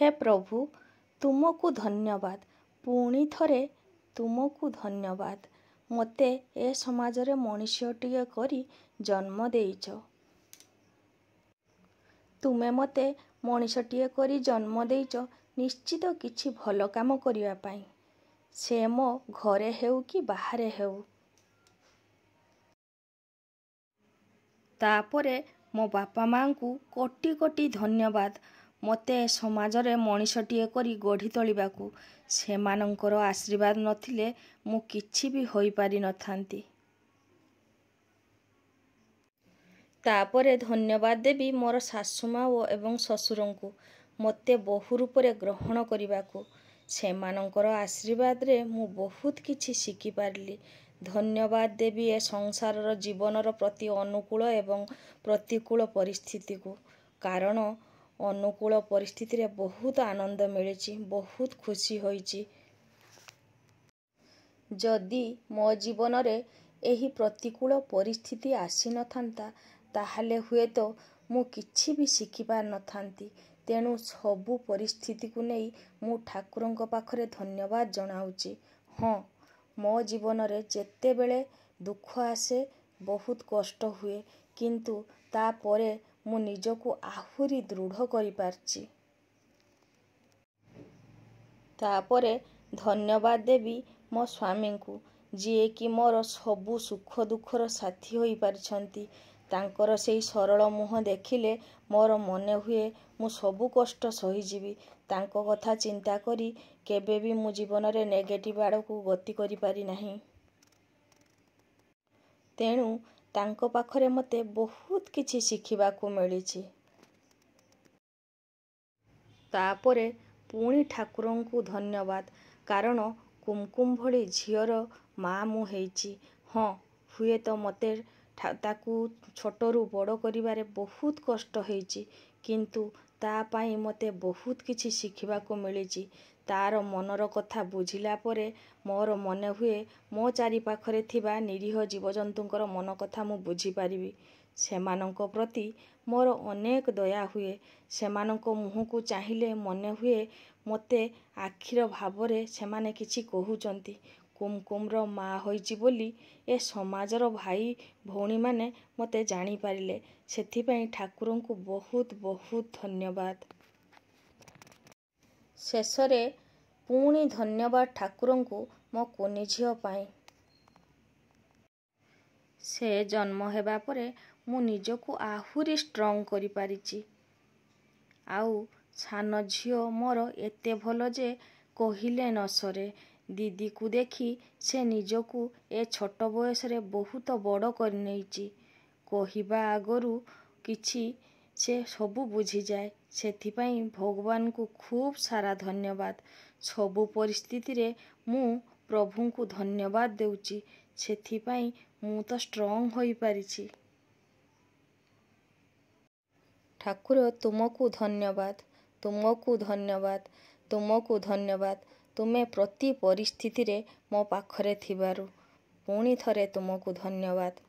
ହେ ପ୍ରଭୁ ତୁମକୁ ଧନ୍ୟବାଦ ପୁଣି ଥରେ ତୁମକୁ ଧନ୍ୟବାଦ ମୋତେ ଏ ସମାଜରେ ମଣିଷଟିଏ କରି ଜନ୍ମ ଦେଇଛ ତୁମେ ମୋତେ ମଣିଷଟିଏ କରି ଜନ୍ମ ଦେଇଛ ନିଶ୍ଚିତ କିଛି ଭଲ କାମ କରିବା ପାଇଁ ସେ ମୋ ଘରେ ହେଉ କି ବାହାରେ ହେଉ ତାପରେ ମୋ ବାପା ମାଆଙ୍କୁ କୋଟି କୋଟି ଧନ୍ୟବାଦ ମୋତେ ସମାଜରେ ମଣିଷଟିଏ କରି ଗଢ଼ି ତୋଳିବାକୁ ସେମାନଙ୍କର ଆଶୀର୍ବାଦ ନଥିଲେ ମୁଁ କିଛି ବି ହୋଇପାରିନଥାନ୍ତି ତାପରେ ଧନ୍ୟବାଦ ଦେବି ମୋର ଶାଶୁମା ଓ ଏବଂ ଶ୍ୱଶୁରଙ୍କୁ ମୋତେ ବହୁ ରୂପରେ ଗ୍ରହଣ କରିବାକୁ ସେମାନଙ୍କର ଆଶୀର୍ବାଦରେ ମୁଁ ବହୁତ କିଛି ଶିଖିପାରିଲି ଧନ୍ୟବାଦ ଦେବି ଏ ସଂସାରର ଜୀବନର ପ୍ରତି ଅନୁକୂଳ ଏବଂ ପ୍ରତିକୂଳ ପରିସ୍ଥିତିକୁ କାରଣ ଅନୁକୂଳ ପରିସ୍ଥିତିରେ ବହୁତ ଆନନ୍ଦ ମିଳିଛି ବହୁତ ଖୁସି ହୋଇଛି ଯଦି ମୋ ଜୀବନରେ ଏହି ପ୍ରତିକୂଳ ପରିସ୍ଥିତି ଆସିନଥାନ୍ତା ତାହେଲେ ହୁଏତ ମୁଁ କିଛି ବି ଶିଖିପାରିନଥାନ୍ତି ତେଣୁ ସବୁ ପରିସ୍ଥିତିକୁ ନେଇ ମୁଁ ଠାକୁରଙ୍କ ପାଖରେ ଧନ୍ୟବାଦ ଜଣାଉଛି ହଁ ମୋ ଜୀବନରେ ଯେତେବେଳେ ଦୁଃଖ ଆସେ ବହୁତ କଷ୍ଟ ହୁଏ କିନ୍ତୁ ତାପରେ ମୁଁ ନିଜକୁ ଆହୁରି ଦୃଢ଼ କରିପାରିଛି ତାପରେ ଧନ୍ୟବାଦ ଦେବି ମୋ ସ୍ୱାମୀଙ୍କୁ ଯିଏକି ମୋର ସବୁ ସୁଖ ଦୁଃଖର ସାଥି ହୋଇପାରିଛନ୍ତି ତାଙ୍କର ସେଇ ସରଳ ମୁହଁ ଦେଖିଲେ ମୋର ମନେ ହୁଏ ମୁଁ ସବୁ କଷ୍ଟ ସହିଯିବି ତାଙ୍କ କଥା ଚିନ୍ତା କରି କେବେ ବି ମୁଁ ଜୀବନରେ ନେଗେଟିଭ୍ ଆଡ଼କୁ ଗତି କରିପାରି ନାହିଁ ତେଣୁ ତାଙ୍କ ପାଖରେ ମୋତେ ବହୁତ କିଛି ଶିଖିବାକୁ ମିଳିଛି ତା'ପରେ ପୁଣି ଠାକୁରଙ୍କୁ ଧନ୍ୟବାଦ କାରଣ କୁମକୁମ ଭଳି ଝିଅର ମା' ମୁଁ ହେଇଛି ହଁ ହୁଏତ ମୋତେ ତାକୁ ଛୋଟରୁ ବଡ଼ କରିବାରେ ବହୁତ କଷ୍ଟ ହେଇଛି କିନ୍ତୁ ତା' ପାଇଁ ମୋତେ ବହୁତ କିଛି ଶିଖିବାକୁ ମିଳିଛି ତାର ମନର କଥା ବୁଝିଲା ପରେ ମୋର ମନେ ହୁଏ ମୋ ଚାରିପାଖରେ ଥିବା ନିରୀହ ଜୀବଜନ୍ତୁଙ୍କର ମନ କଥା ମୁଁ ବୁଝିପାରିବି ସେମାନଙ୍କ ପ୍ରତି ମୋର ଅନେକ ଦୟା ହୁଏ ସେମାନଙ୍କ ମୁହଁକୁ ଚାହିଁଲେ ମନେ ହୁଏ ମୋତେ ଆଖିର ଭାବରେ ସେମାନେ କିଛି କହୁଛନ୍ତି କୁମକୁମର ମା ହୋଇଛି ବୋଲି ଏ ସମାଜର ଭାଇ ଭଉଣୀମାନେ ମୋତେ ଜାଣିପାରିଲେ ସେଥିପାଇଁ ଠାକୁରଙ୍କୁ ବହୁତ ବହୁତ ଧନ୍ୟବାଦ ଶେଷରେ ପୁଣି ଧନ୍ୟବାଦ ଠାକୁରଙ୍କୁ ମୋ କୁନି ଝିଅ ପାଇଁ ସେ ଜନ୍ମ ହେବା ପରେ ମୁଁ ନିଜକୁ ଆହୁରି ଷ୍ଟ୍ରଙ୍ଗ କରିପାରିଛି ଆଉ ସାନ ଝିଅ ମୋର ଏତେ ଭଲ ଯେ କହିଲେ ନ ସରେ ଦିଦିକୁ ଦେଖି ସେ ନିଜକୁ ଏ ଛୋଟ ବୟସରେ ବହୁତ ବଡ଼ କରିନେଇଛି କହିବା ଆଗରୁ କିଛି ସେ ସବୁ ବୁଝିଯାଏ ସେଥିପାଇଁ ଭଗବାନଙ୍କୁ ଖୁବ୍ ସାରା ଧନ୍ୟବାଦ ସବୁ ପରିସ୍ଥିତିରେ ମୁଁ ପ୍ରଭୁଙ୍କୁ ଧନ୍ୟବାଦ ଦେଉଛି ସେଥିପାଇଁ ମୁଁ ତ ଷ୍ଟ୍ରଙ୍ଗ ହୋଇପାରିଛି ଠାକୁର ତୁମକୁ ଧନ୍ୟବାଦ ତୁମକୁ ଧନ୍ୟବାଦ ତୁମକୁ ଧନ୍ୟବାଦ ତୁମେ ପ୍ରତି ପରିସ୍ଥିତିରେ ମୋ ପାଖରେ ଥିବାରୁ ପୁଣି ଥରେ ତୁମକୁ ଧନ୍ୟବାଦ